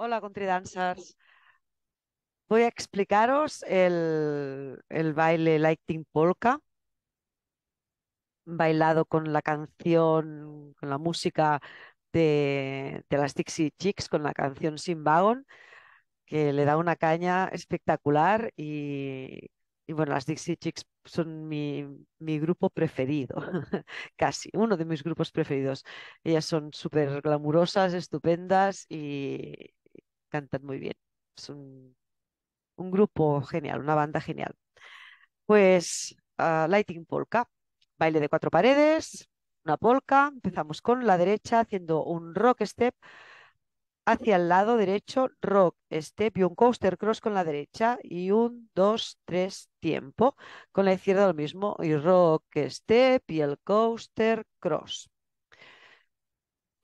Hola, country dancers. Voy a explicaros el, baile lightning Polka, bailado con la canción, con la música de, las Dixie Chicks, con la canción Sin Vagon, que le da una caña espectacular y, bueno, las Dixie Chicks son mi, mi grupo preferido, casi, uno de mis grupos preferidos. Ellas son súper glamurosas, estupendas y, cantan muy bien. Es un, grupo genial, una banda genial. Pues ah, Lighting Polka, baile de cuatro paredes, una polka. Empezamos con la derecha haciendo un rock step hacia el lado derecho, rock step y un coaster cross con la derecha y un, dos, tres, tiempo. Con la izquierda lo mismo y rock step y el coaster cross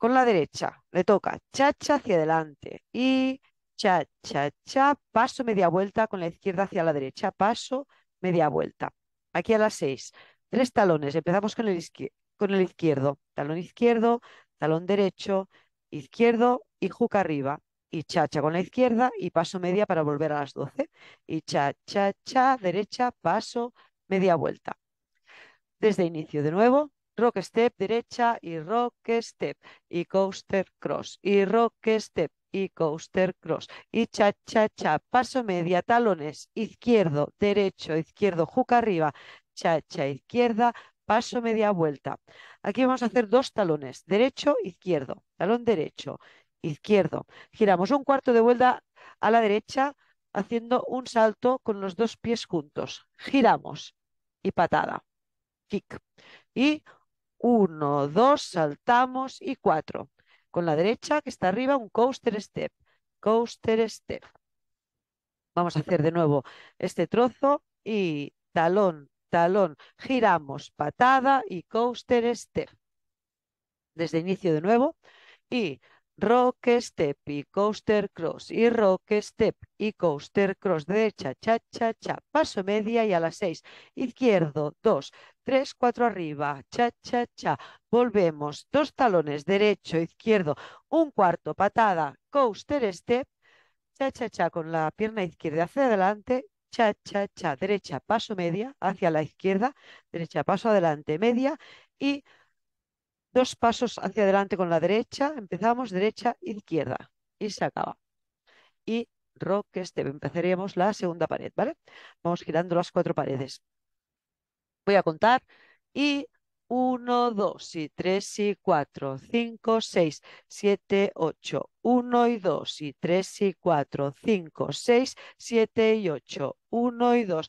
con la derecha. Le toca Chacha hacia adelante y cha, cha, cha, paso media vuelta con la izquierda hacia la derecha, paso media vuelta. Aquí a las seis. Tres talones. Empezamos con el, con el izquierdo. Talón izquierdo, talón derecho, izquierdo y juca arriba. Y chacha con la izquierda y paso media para volver a las doce. Y cha, cha, cha, derecha, paso, media vuelta. Desde inicio de nuevo, rock step derecha y rock step y coaster cross y rock step y coaster cross y cha cha cha paso media talones izquierdo derecho izquierdo juca arriba cha cha izquierda paso media vuelta aquí vamos a hacer dos talones derecho izquierdo talón derecho izquierdo giramos un cuarto de vuelta a la derecha haciendo un salto con los dos pies juntos giramos y patada kick y 1, 2, saltamos y 4. Con la derecha que está arriba un coaster step. Coaster step. Vamos a hacer de nuevo este trozo y talón, talón, giramos, patada y coaster step. Desde inicio de nuevo y Rock Step y Coaster Cross y Rock Step y Coaster Cross. Derecha, cha, cha, cha. Paso media y a las seis Izquierdo, dos tres cuatro arriba. Cha, cha, cha. Volvemos. Dos talones, derecho, izquierdo. Un cuarto, patada. Coaster Step. Cha, cha, cha. Con la pierna izquierda hacia adelante. Cha, cha, cha. Derecha, paso media hacia la izquierda. Derecha, paso adelante, media. Y Dos pasos hacia adelante con la derecha. Empezamos derecha, izquierda. Y se acaba. Y rock step. Empezaríamos la segunda pared, ¿vale? Vamos girando las cuatro paredes. Voy a contar. Y 1, 2 y 3 y 4, 5, 6, 7, 8, 1 y 2 y 3 y 4, 5, 6, 7 y 8, 1 y 2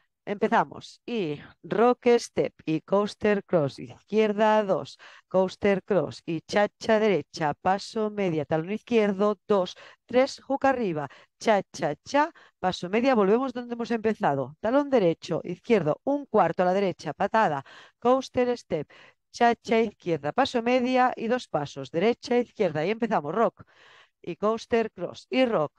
Empezamos. Y rock step y coaster cross. Izquierda dos, Coaster cross y chacha derecha. Paso media. Talón izquierdo dos, tres, Hook arriba. Cha, cha, cha. Paso media. Volvemos donde hemos empezado. Talón derecho. Izquierdo. Un cuarto a la derecha. Patada. Coaster step. Chacha izquierda. Paso media y dos pasos. Derecha, izquierda. Y empezamos. Rock y coaster cross y rock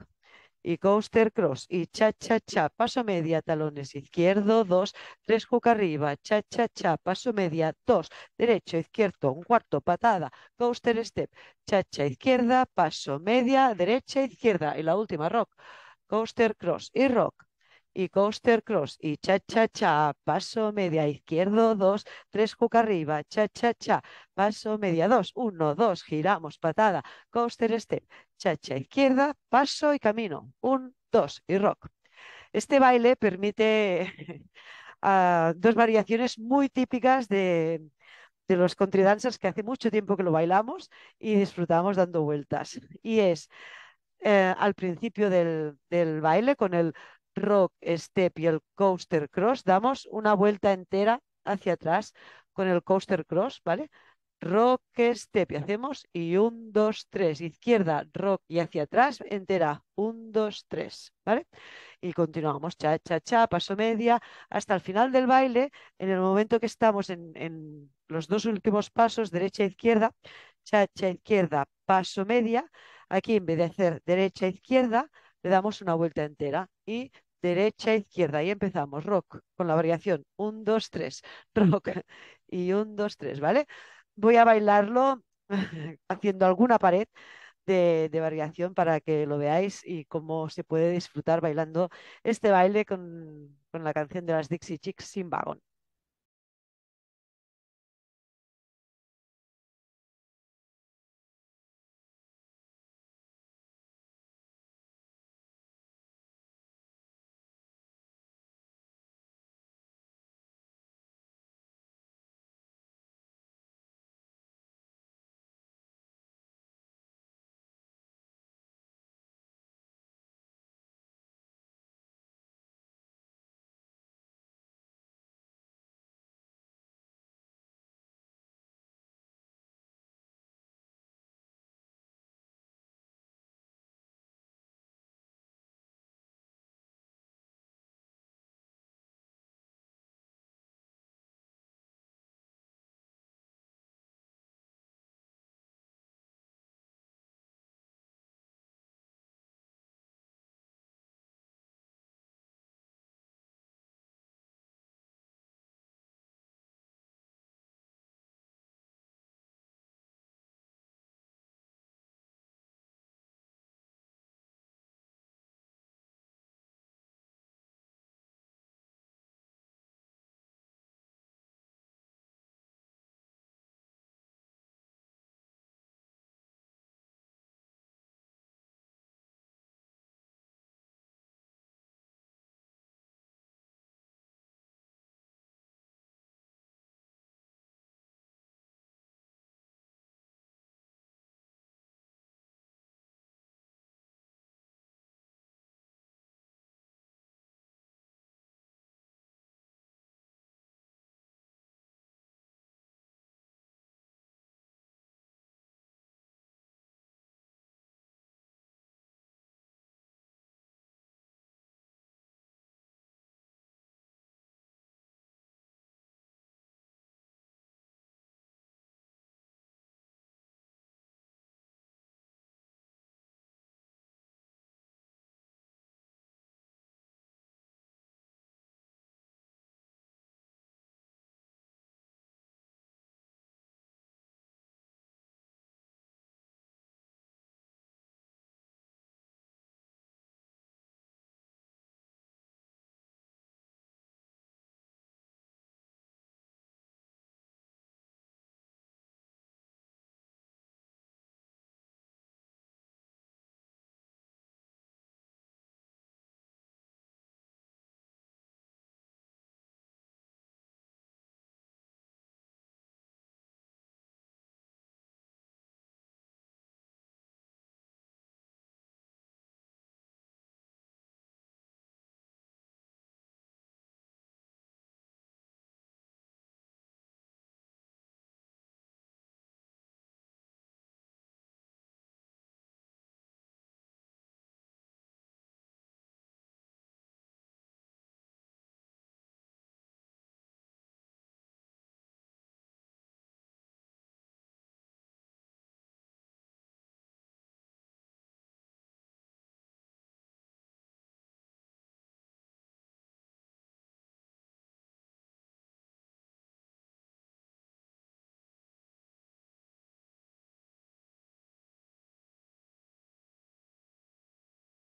y coaster cross y cha cha cha, paso media, talones izquierdo, dos, tres juca arriba, cha cha cha, paso media, dos, derecho, izquierdo, un cuarto, patada, coaster step, cha cha izquierda, paso media, derecha, izquierda y la última rock, coaster cross y rock y coaster cross y cha cha cha, paso media izquierdo dos tres juca arriba, cha cha cha, paso media dos, uno, dos giramos, patada, coaster step, cha cha izquierda, paso y camino, un, dos, y rock. Este baile permite ah, dos variaciones muy típicas de, de los country dancers que hace mucho tiempo que lo bailamos y disfrutamos dando vueltas. Y es eh, al principio del baile con el rock, step y el coaster cross, damos una vuelta entera hacia atrás con el coaster cross, ¿vale? Rock, step y hacemos y un, dos, tres, izquierda, rock y hacia atrás entera, un, dos, tres, ¿vale? Y continuamos, cha, cha, cha, paso media, hasta el final del baile, en el momento que estamos en, en los dos últimos pasos, derecha, e izquierda, cha, cha, izquierda, paso media, aquí en vez de hacer derecha, e izquierda, le damos una vuelta entera y derecha, e izquierda. Y empezamos, rock, con la variación Un, dos, tres. rock y un, dos, tres. ¿vale? Voy a bailarlo haciendo alguna pared de, variación para que lo veáis y cómo se puede disfrutar bailando este baile con, con la canción de las Dixie Chicks sin vagón.